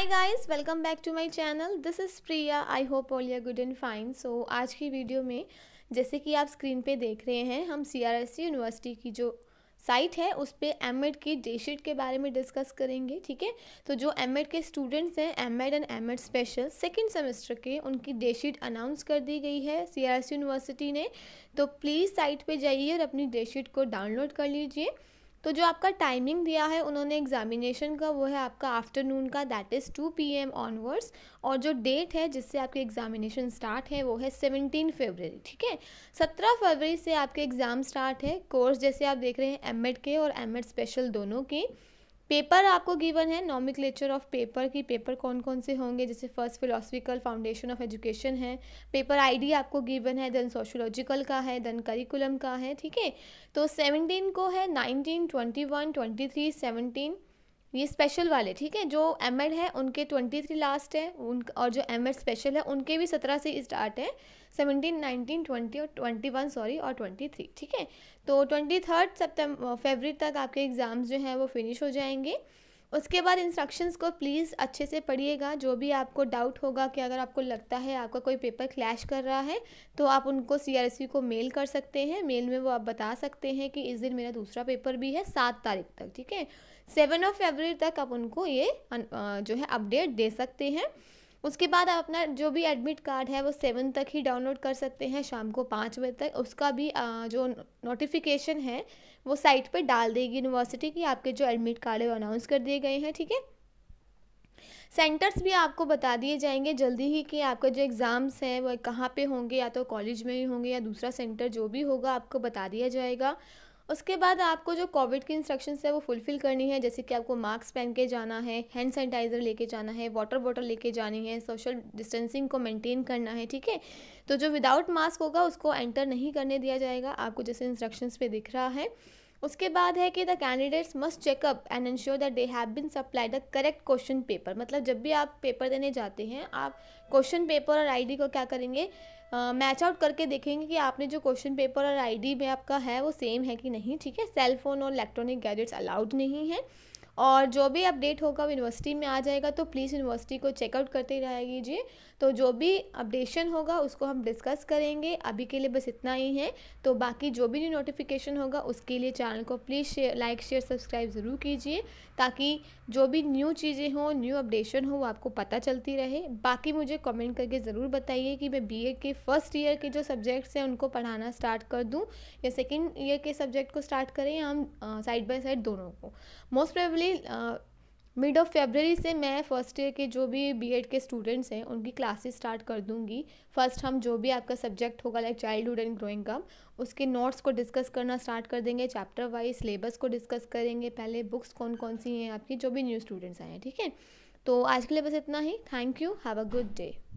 hi guys welcome back to my channel this is Priya I hope all are good and fine so आज की video में जैसे कि आप स्क्रीन पे देख रहे हैं हम सीआरएससी यूनिवर्सिटी की जो साइट है उस पर एम की शीट के बारे में डिस्कस करेंगे ठीक है तो जो एम के स्टूडेंट्स हैं M Ed and M special second semester के उनकी शीट अनाउंस कर दी गई है सी यूनिवर्सिटी ने तो प्लीज़ साइट पर जाइए और अपनी शीट को डाउनलोड कर लीजिए तो जो आपका टाइमिंग दिया है उन्होंने एग्ज़ामिनेशन का वो है आपका आफ्टरनून का that is two P M onwards और जो डेट है जिससे आपके एग्ज़ामिनेशन स्टार्ट है वो है सेवनटीन फेबररी ठीक है सत्रह फरवरी से आपके एग्ज़ाम स्टार्ट है कोर्स जैसे आप देख रहे हैं एम के और एम स्पेशल दोनों के पेपर आपको गिवन है नॉमिक्लेचर ऑफ पेपर की पेपर कौन कौन से होंगे जैसे first philosophical foundation of education है पेपर आईडी आपको गिवन है देन सोशोलॉजिकल का है देन करिकुलम का है ठीक है तो सेवनटीन को है nineteen twenty one twenty three seventeen ये स्पेशल वाले ठीक है जो एम एड है उनके ट्वेंटी थ्री लास्ट है उन और जो एम एड स्पेशल है उनके भी सत्रह से स्टार्ट है सेवनटीन नाइनटीन ट्वेंटी और ट्वेंटी वन सॉरी और ट्वेंटी थ्री ठीक है तो ट्वेंटी थर्ड सेप्टेम्बर फेबरी तक आपके एग्ज़ाम्स जो हैं वो फिनिश हो जाएंगे उसके बाद इंस्ट्रक्शंस को प्लीज़ अच्छे से पढ़िएगा जो भी आपको डाउट होगा कि अगर आपको लगता है आपका कोई पेपर क्लैश कर रहा है तो आप उनको सी को मेल कर सकते हैं मेल में वो आप बता सकते हैं कि इस दिन मेरा दूसरा पेपर भी है सात तारीख तक ठीक है सेवन ऑफ फेबर तक आप उनको ये जो है अपडेट दे सकते हैं उसके बाद आप अपना जो भी एडमिट कार्ड है वो सेवन तक ही डाउनलोड कर सकते हैं शाम को पाँच बजे तक उसका भी जो नोटिफिकेशन है वो साइट पर डाल देगी यूनिवर्सिटी की आपके जो एडमिट कार्ड है वो अनाउंस कर दिए गए हैं ठीक है सेंटर्स भी आपको बता दिए जाएंगे जल्दी ही कि आपका जो एग्ज़ाम्स हैं वो कहाँ पे होंगे या तो कॉलेज में ही होंगे या दूसरा सेंटर जो भी होगा आपको बता दिया जाएगा उसके बाद आपको जो कोविड की इंस्ट्रक्शंस है वो फुलफ़िल करनी है जैसे कि आपको मास्क पहन के जाना है हैंड सैनिटाइज़र लेके जाना है वाटर बॉटल लेके जानी है सोशल डिस्टेंसिंग को मेंटेन करना है ठीक है तो जो विदाउट मास्क होगा उसको एंटर नहीं करने दिया जाएगा आपको जैसे इंस्ट्रक्शंस पे दिख रहा है उसके बाद है कि the candidates must check up and ensure that they have been supply the correct question paper मतलब जब भी आप पेपर देने जाते हैं आप क्वेश्चन पेपर और आईडी को क्या करेंगे मैच uh, आउट करके देखेंगे कि आपने जो क्वेश्चन पेपर और आईडी में आपका है वो सेम है कि नहीं ठीक है सेल फोन और इलेक्ट्रॉनिक गैजेट्स अलाउड नहीं है और जो भी अपडेट होगा वो यूनिवर्सिटी में आ जाएगा तो प्लीज़ यूनिवर्सिटी को चेकआउट करते रहा कीजिए तो जो भी अपडेशन होगा उसको हम डिस्कस करेंगे अभी के लिए बस इतना ही है तो बाकी जो भी न्यू नोटिफिकेशन होगा उसके लिए चैनल को please share like share subscribe ज़रूर कीजिए ताकि जो भी न्यू चीज़ें हों न्यू अपडेशन हो वो आपको पता चलती रहे बाकी मुझे कमेंट करके ज़रूर बताइए कि मैं बी के फर्स्ट ईयर के जो सब्जेक्ट्स हैं उनको पढ़ाना स्टार्ट कर दूँ या सेकेंड ईयर के सब्जेक्ट को स्टार्ट करें या हम साइड बाई साइड दोनों को most probably mid of February से मैं फ़र्स्ट ईयर के जो भी बीएड के स्टूडेंट्स हैं उनकी क्लासेस स्टार्ट कर दूंगी फर्स्ट हम जो भी आपका सब्जेक्ट होगा like childhood and growing up उसके नोट्स को डिस्कस करना स्टार्ट कर देंगे चैप्टर वाइज सिलेबस को डिस्कस करेंगे पहले बुक्स कौन कौन सी हैं आपकी जो भी न्यू स्टूडेंट्स आए हैं ठीक है तो आज के लिए बस इतना ही thank you have a good day